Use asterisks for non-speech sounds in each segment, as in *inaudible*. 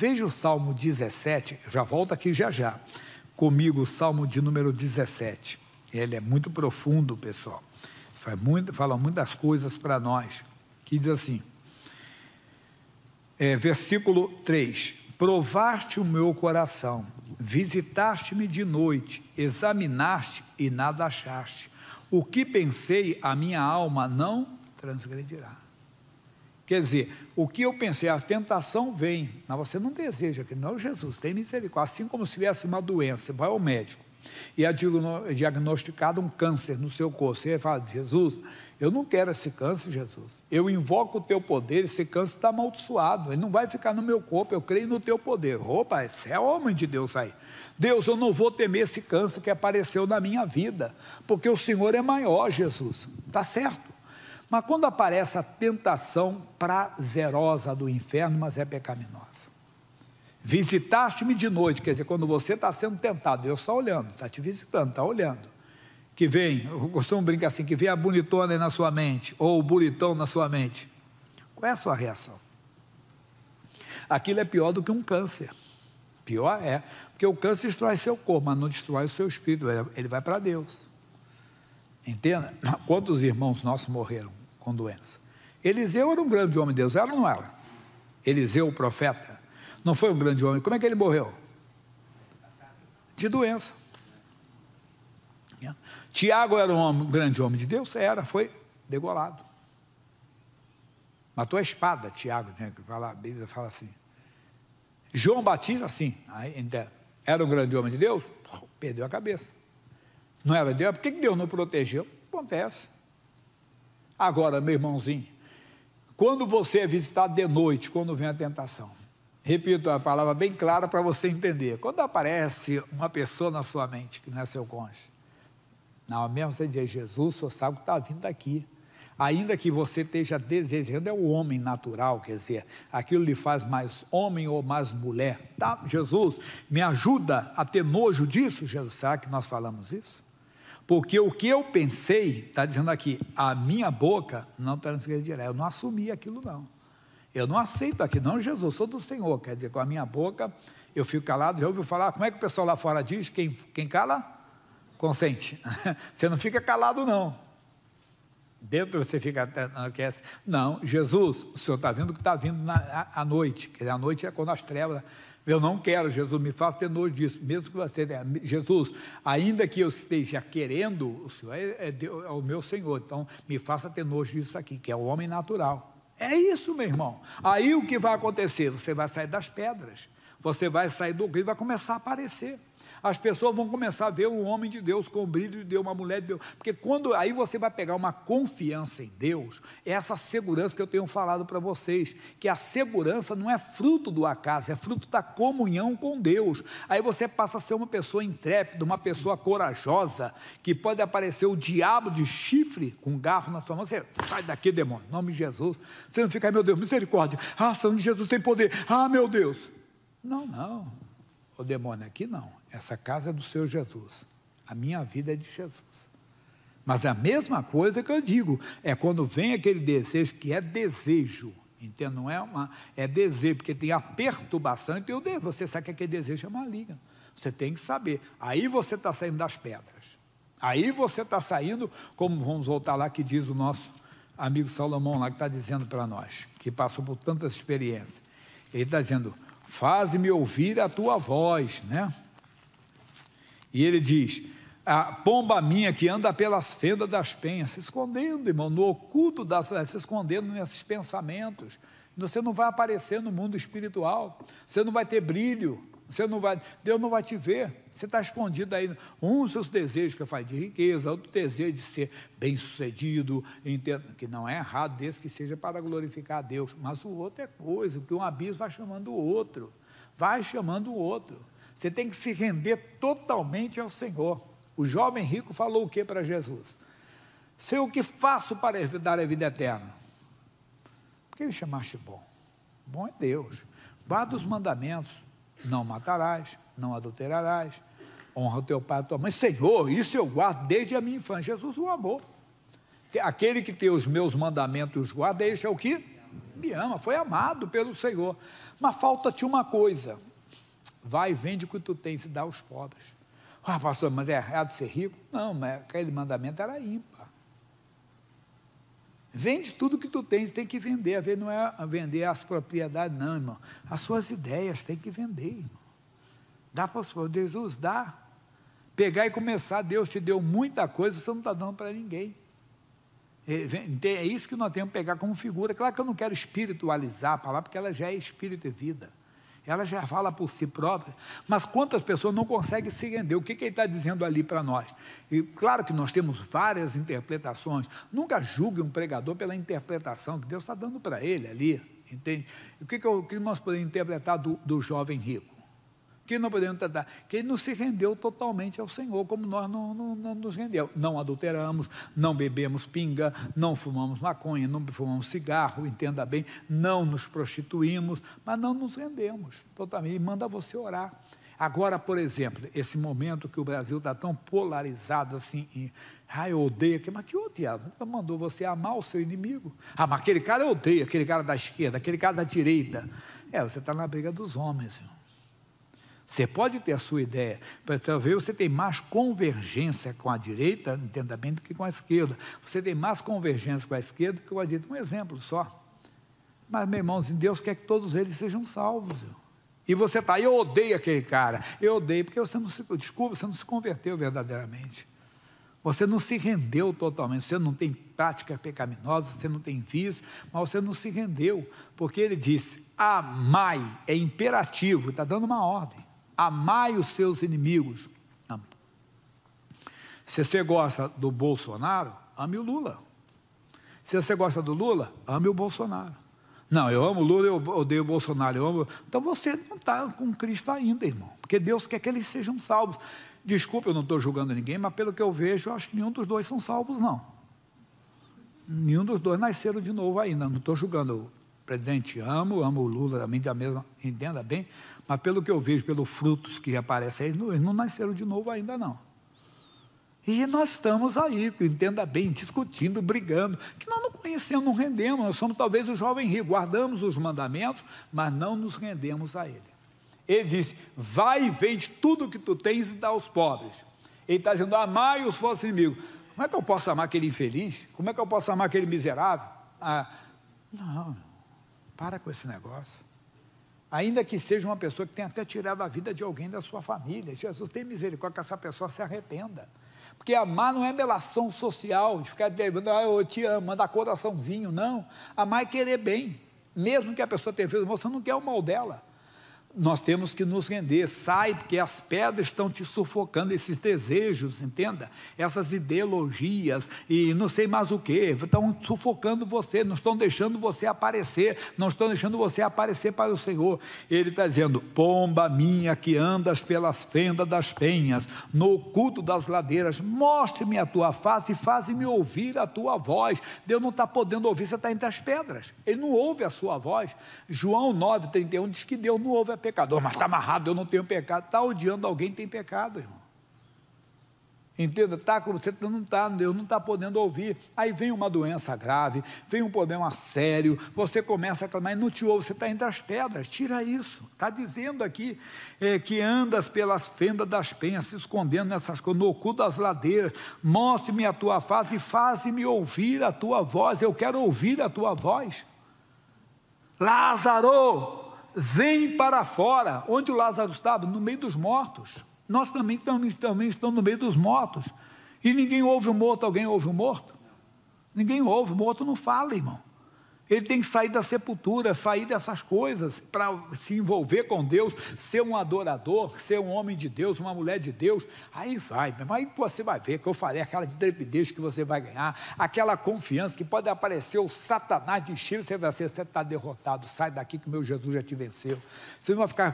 Veja o Salmo 17, já volto aqui já já, comigo o Salmo de número 17. Ele é muito profundo, pessoal. Faz muito, fala muitas coisas para nós. Que diz assim, é, versículo 3: Provaste o meu coração, visitaste-me de noite, examinaste e nada achaste. O que pensei, a minha alma não transgredirá. Quer dizer, o que eu pensei, a tentação vem, mas você não deseja, que não, Jesus, tem misericórdia. Assim como se tivesse uma doença, vai ao médico e é, é diagnosticado um câncer no seu corpo. Você fala, Jesus, eu não quero esse câncer, Jesus. Eu invoco o teu poder, esse câncer está amaldiçoado, ele não vai ficar no meu corpo, eu creio no teu poder. Opa, esse é homem de Deus aí. Deus, eu não vou temer esse câncer que apareceu na minha vida, porque o Senhor é maior, Jesus. Está certo? Mas quando aparece a tentação prazerosa do inferno, mas é pecaminosa. Visitaste-me de noite, quer dizer, quando você está sendo tentado, Deus está olhando, está te visitando, está olhando. Que vem, eu costumo brincar assim, que vem a bonitona na sua mente, ou o bonitão na sua mente. Qual é a sua reação? Aquilo é pior do que um câncer. Pior é, porque o câncer destrói seu corpo, mas não destrói o seu espírito, ele vai para Deus. Entenda? Quantos irmãos nossos morreram? com doença. Eliseu era um grande homem de Deus, era ou não era? Eliseu, o profeta, não foi um grande homem. Como é que ele morreu? De doença. Tiago era um homem, grande homem de Deus? Era, foi degolado. Matou a espada, Tiago, né? a Bíblia fala assim. João Batista, assim, era um grande homem de Deus? Perdeu a cabeça. Não era Deus? Por que Deus não protegeu? Acontece. Agora, meu irmãozinho, quando você é visitado de noite, quando vem a tentação, repito é a palavra bem clara para você entender. Quando aparece uma pessoa na sua mente que não é seu cônjuge, não, mesmo você dizer, Jesus, senhor sabe que está vindo daqui. Ainda que você esteja desejando, é o homem natural, quer dizer, aquilo lhe faz mais homem ou mais mulher. Tá, Jesus, me ajuda a ter nojo disso, Jesus. Será que nós falamos isso? Porque o que eu pensei, está dizendo aqui, a minha boca não transgredirá. Eu não assumi aquilo, não. Eu não aceito aqui, não, Jesus, sou do Senhor. Quer dizer, com a minha boca eu fico calado. Já ouviu falar? Como é que o pessoal lá fora diz? Quem, quem cala, consente. *laughs* Você não fica calado, não. Dentro você fica até Não, é Jesus, o Senhor está vindo que está vindo na, à noite. Quer dizer, à noite é quando as trevas. Né? Eu não quero, Jesus, me faça ter nojo disso. Mesmo que você tenha, né, Jesus, ainda que eu esteja querendo, o Senhor é, é, é o meu Senhor. Então, me faça ter nojo disso aqui, que é o homem natural. É isso, meu irmão. Aí o que vai acontecer? Você vai sair das pedras. Você vai sair do grito e vai começar a aparecer. As pessoas vão começar a ver um homem de Deus com o brilho de Deus, uma mulher de Deus. Porque quando aí você vai pegar uma confiança em Deus, é essa segurança que eu tenho falado para vocês, que a segurança não é fruto do acaso, é fruto da comunhão com Deus. Aí você passa a ser uma pessoa intrépida, uma pessoa corajosa, que pode aparecer o diabo de chifre com um garfo na sua mão. Você sai daqui, demônio, em nome de Jesus. Você não fica, meu Deus, misericórdia. Ah, sangue de Jesus tem poder. Ah, meu Deus. Não, não o demônio aqui não, essa casa é do Senhor Jesus, a minha vida é de Jesus. Mas é a mesma coisa que eu digo, é quando vem aquele desejo que é desejo, entende? Não é uma, é desejo, porque tem a perturbação e tem o desejo. Você sabe que aquele desejo é maligno. Você tem que saber. Aí você está saindo das pedras. Aí você está saindo, como vamos voltar lá que diz o nosso amigo Salomão lá, que está dizendo para nós, que passou por tantas experiências. Ele está dizendo, Faze-me ouvir a tua voz, né? E ele diz: A pomba minha que anda pelas fendas das penhas, se escondendo, irmão, no oculto das. se escondendo nesses pensamentos. Você não vai aparecer no mundo espiritual, você não vai ter brilho, você não vai, Deus não vai te ver. Você está escondido aí. Um dos seus desejos que faz de riqueza, outro desejo de ser bem sucedido, que não é errado desse que seja para glorificar a Deus. Mas o outro é coisa, porque um abismo vai chamando o outro. Vai chamando o outro. Você tem que se render totalmente ao Senhor. O jovem rico falou o que para Jesus? Sei o que faço para dar a vida eterna. Por que me chamaste bom? Bom é Deus. Guarda os mandamentos, não matarás, não adulterarás, honra o teu pai e tua mãe. Senhor, isso eu guardo desde a minha infância. Jesus o amou. Aquele que tem os meus mandamentos e os guarda, este é o que? Me ama, foi amado pelo Senhor. Mas falta-te uma coisa. Vai, vende o que tu tens e dá aos pobres. Ah, pastor, mas é errado ser rico? Não, mas aquele mandamento era ímpar. Vende tudo que tu tens, tem que vender. A ver não é vender as propriedades, não, irmão. As suas ideias tem que vender, irmão. Dá para os pobres, Jesus dá. Pegar e começar, Deus te deu muita coisa, você não está dando para ninguém. É, é isso que nós temos que pegar como figura. Claro que eu não quero espiritualizar a palavra, porque ela já é espírito e vida ela já fala por si própria, mas quantas pessoas não conseguem se render? O que, que ele está dizendo ali para nós? E claro que nós temos várias interpretações, nunca julgue um pregador pela interpretação que Deus está dando para ele ali, entende? E o que, que, eu, que nós podemos interpretar do, do jovem rico? que não podemos tratar, que ele não se rendeu totalmente ao Senhor, como nós não, não, não nos rendeu. Não adulteramos, não bebemos pinga, não fumamos maconha, não fumamos cigarro, entenda bem, não nos prostituímos, mas não nos rendemos totalmente. Tá, e manda você orar. Agora, por exemplo, esse momento que o Brasil está tão polarizado assim, e, ah, eu odeio aquele, mas que odiava? Mandou você amar o seu inimigo. Ah, mas aquele cara eu odeio, aquele cara da esquerda, aquele cara da direita. É, você está na briga dos homens, irmão. Você pode ter a sua ideia, mas talvez você tenha mais convergência com a direita, entendimento do que com a esquerda. Você tem mais convergência com a esquerda do que com a direita. Um exemplo só. Mas, meus irmãos, Deus quer que todos eles sejam salvos. E você está, eu odeio aquele cara. Eu odeio, porque você não se, desculpa, você não se converteu verdadeiramente. Você não se rendeu totalmente, você não tem prática pecaminosa, você não tem vício, mas você não se rendeu, porque ele disse: amai, é imperativo, está dando uma ordem amai os seus inimigos. Se você gosta do Bolsonaro, ame o Lula. Se você gosta do Lula, ame o Bolsonaro. Não, eu amo o Lula, eu odeio o Bolsonaro, eu amo. Então você não está com Cristo ainda, irmão, porque Deus quer que eles sejam salvos. Desculpe, eu não estou julgando ninguém, mas pelo que eu vejo, eu acho que nenhum dos dois são salvos, não. Nenhum dos dois nasceram de novo ainda. Não estou julgando o presidente, amo, amo o Lula, também da mesma, entenda bem, mas pelo que eu vejo, pelos frutos que aparecem, eles não, eles não nasceram de novo ainda não. E nós estamos aí, entenda bem, discutindo, brigando, que nós não conhecemos, não rendemos, nós somos talvez o jovem rico, guardamos os mandamentos, mas não nos rendemos a ele. Ele disse: vai e vende tudo o que tu tens e dá aos pobres. Ele está dizendo: amai os vossos inimigos. Como é que eu posso amar aquele infeliz? Como é que eu posso amar aquele miserável? Ah, não, para com esse negócio ainda que seja uma pessoa que tenha até tirado a vida de alguém da sua família. Jesus tem misericórdia que essa pessoa se arrependa. Porque amar não é relação social, de ficar devendo, ah, eu te amo, mandar coraçãozinho, não. Amar é querer bem. Mesmo que a pessoa tenha feito mal, você não quer o mal dela nós temos que nos render. Sai, porque as pedras estão te sufocando, esses desejos, entenda? Essas ideologias e não sei mais o que, estão sufocando você, não estão deixando você aparecer, não estão deixando você aparecer para o Senhor. Ele está dizendo: Pomba minha que andas pelas fendas das penhas, no oculto das ladeiras, mostre-me a tua face e faze-me ouvir a tua voz. Deus não está podendo ouvir, você está entre as pedras. Ele não ouve a sua voz. João 9,31 diz que Deus não ouve a pecador, mas está amarrado, eu não tenho pecado. Está odiando alguém que tem pecado, irmão. Entenda? Tá, você não está, Deus não está podendo ouvir. Aí vem uma doença grave, vem um problema sério, você começa a clamar, e não te ouve, você está entre as pedras, tira isso. Está dizendo aqui é, que andas pelas fendas das penhas, se escondendo nessas coisas, no cu das ladeiras, mostre-me a tua face e faze-me ouvir a tua voz, eu quero ouvir a tua voz. Lázaro, vem para fora. Onde o Lázaro estava? No meio dos mortos. Nós também, também estamos no meio dos mortos. E ninguém ouve o morto, alguém ouve o morto? Ninguém ouve, o morto não fala, irmão. Ele tem que sair da sepultura, sair dessas coisas, para se envolver com Deus, ser um adorador, ser um homem de Deus, uma mulher de Deus. Aí vai, mas aí você vai ver que eu falei, aquela trepidez que você vai ganhar, aquela confiança que pode aparecer o Satanás de cheio, você vai ser, você está derrotado, sai daqui que meu Jesus já te venceu. Você não vai ficar,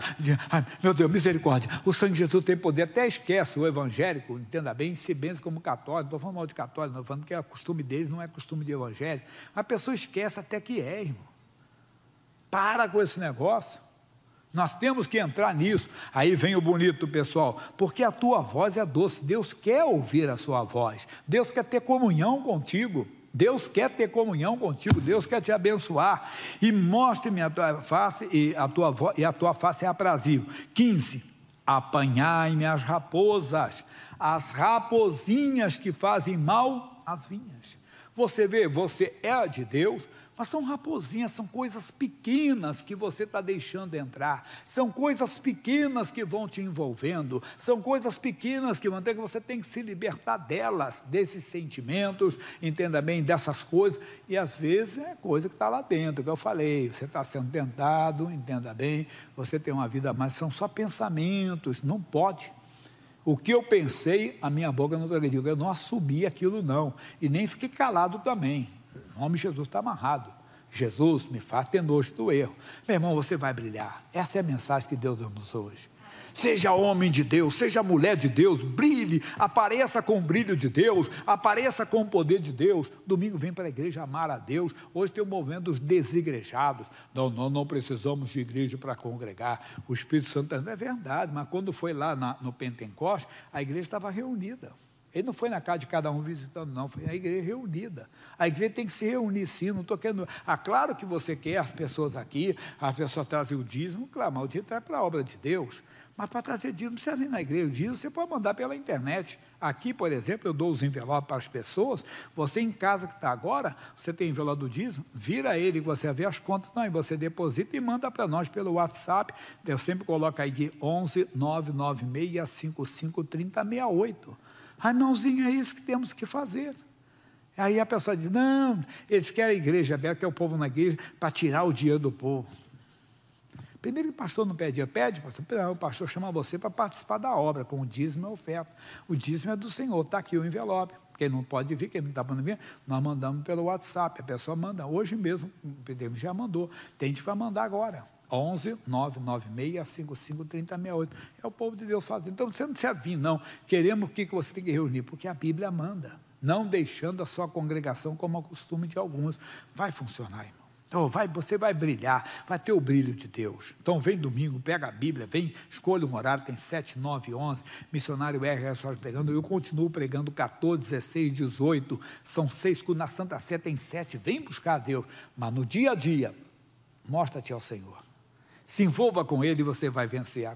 meu Deus, misericórdia, o sangue de Jesus tem poder. Até esquece o evangélico, entenda bem, se benze como católico, não estou falando mal de católico, não estou falando que é costume deles, não é costume de evangélico. A pessoa esquece até que é, irmão. Para com esse negócio. Nós temos que entrar nisso. Aí vem o bonito, pessoal, porque a tua voz é doce. Deus quer ouvir a sua voz. Deus quer ter comunhão contigo. Deus quer ter comunhão contigo, Deus quer te abençoar. E mostre-me a tua face e a tua, voz, e a tua face é aprazível. 15. Apanhai-me as raposas, as raposinhas que fazem mal às vinhas. Você vê, você é de Deus, mas são raposinhas, são coisas pequenas que você está deixando entrar, são coisas pequenas que vão te envolvendo, são coisas pequenas que vão ter que você tem que se libertar delas, desses sentimentos, entenda bem, dessas coisas, e às vezes é coisa que está lá dentro, que eu falei, você está sendo tentado, entenda bem, você tem uma vida mais, são só pensamentos, não pode. O que eu pensei, a minha boca não transgrediu. Eu não assumi aquilo, não. E nem fiquei calado também nome de Jesus está amarrado. Jesus, me faz ter nojo do erro. Meu irmão, você vai brilhar. Essa é a mensagem que Deus nos hoje. Seja homem de Deus, seja mulher de Deus, brilhe, apareça com o brilho de Deus, apareça com o poder de Deus. Domingo vem para a igreja amar a Deus. Hoje tem o movimento dos desigrejados. Não, não, não precisamos de igreja para congregar. O Espírito Santo é verdade, mas quando foi lá na, no Pentecoste, a igreja estava reunida. Ele não foi na casa de cada um visitando, não, foi na igreja reunida. A igreja tem que se reunir, sim, não estou querendo. Ah, claro que você quer as pessoas aqui, as pessoas trazem o dízimo, claro, mas o dízimo é para a obra de Deus. Mas para trazer dízimo não precisa vir na igreja, o dízimo você pode mandar pela internet. Aqui, por exemplo, eu dou os envelopes para as pessoas. Você em casa que está agora, você tem envelope do dízimo, vira ele que você vê as contas também. Você deposita e manda para nós pelo WhatsApp. Eu sempre coloco aí de 11 996 55 3068. Ah, irmãozinho, é isso que temos que fazer. Aí a pessoa diz: não, eles querem a igreja aberta, quer o povo na igreja, para tirar o dinheiro do povo. Primeiro que o pastor não pede pede, pastor, não, o pastor chama você para participar da obra, com o dízimo é oferta. O dízimo é do Senhor, está aqui o envelope. Quem não pode vir, quem não está mandando vir, nós mandamos pelo WhatsApp, a pessoa manda. Hoje mesmo, o PDM já mandou, tem gente que vai mandar agora. 11 996 553068. É o povo de Deus fazendo. Então você não precisa vir, não. Queremos o que você tem que reunir, porque a Bíblia manda, não deixando a sua congregação como é o costume de alguns. Vai funcionar, irmão. Oh, vai, você vai brilhar, vai ter o brilho de Deus. Então vem domingo, pega a Bíblia, vem, escolha um horário, tem 7, 9, 11, missionário R. Soares pregando, eu continuo pregando 14, 16, 18, são seis, na Santa Sé tem sete, vem buscar a Deus, mas no dia a dia, mostra-te ao Senhor. Se envolva com ele e você vai vencer. Agora